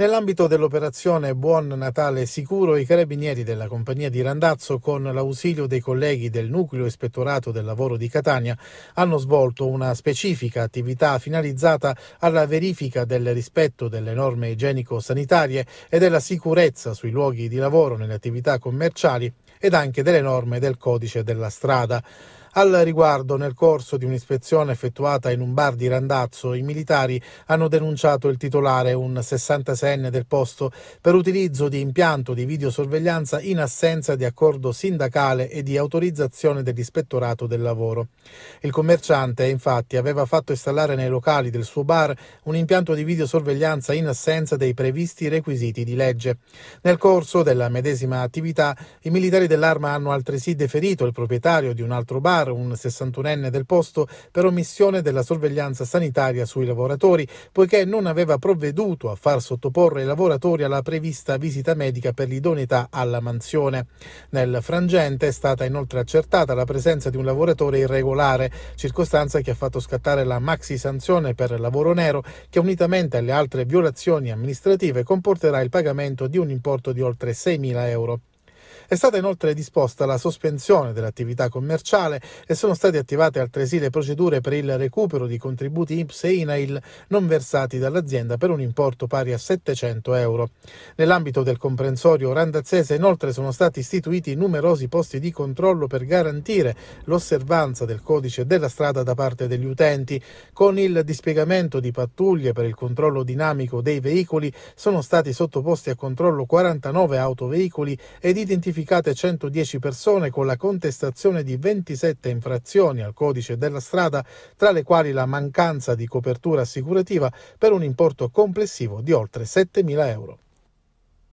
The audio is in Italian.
Nell'ambito dell'operazione Buon Natale Sicuro, i carabinieri della compagnia di Randazzo, con l'ausilio dei colleghi del Nucleo Ispettorato del Lavoro di Catania, hanno svolto una specifica attività finalizzata alla verifica del rispetto delle norme igienico-sanitarie e della sicurezza sui luoghi di lavoro nelle attività commerciali ed anche delle norme del codice della strada. Al riguardo, nel corso di un'ispezione effettuata in un bar di Randazzo, i militari hanno denunciato il titolare, un 66enne del posto, per utilizzo di impianto di videosorveglianza in assenza di accordo sindacale e di autorizzazione dell'ispettorato del lavoro. Il commerciante, infatti, aveva fatto installare nei locali del suo bar un impianto di videosorveglianza in assenza dei previsti requisiti di legge. Nel corso della medesima attività, i militari dell'arma hanno altresì deferito il proprietario di un altro bar Agar, un 61enne del posto, per omissione della sorveglianza sanitaria sui lavoratori, poiché non aveva provveduto a far sottoporre i lavoratori alla prevista visita medica per l'idoneità alla mansione. Nel frangente è stata inoltre accertata la presenza di un lavoratore irregolare, circostanza che ha fatto scattare la maxi sanzione per lavoro nero che unitamente alle altre violazioni amministrative comporterà il pagamento di un importo di oltre 6.000 euro. È stata inoltre disposta la sospensione dell'attività commerciale e sono state attivate altresì le procedure per il recupero di contributi IPS e INAIL non versati dall'azienda per un importo pari a 700 euro. Nell'ambito del comprensorio randazzese inoltre sono stati istituiti numerosi posti di controllo per garantire l'osservanza del codice della strada da parte degli utenti. Con il dispiegamento di pattuglie per il controllo dinamico dei veicoli sono stati sottoposti a controllo 49 autoveicoli ed identificati identificate 110 persone con la contestazione di 27 infrazioni al codice della strada, tra le quali la mancanza di copertura assicurativa per un importo complessivo di oltre 7.000 euro.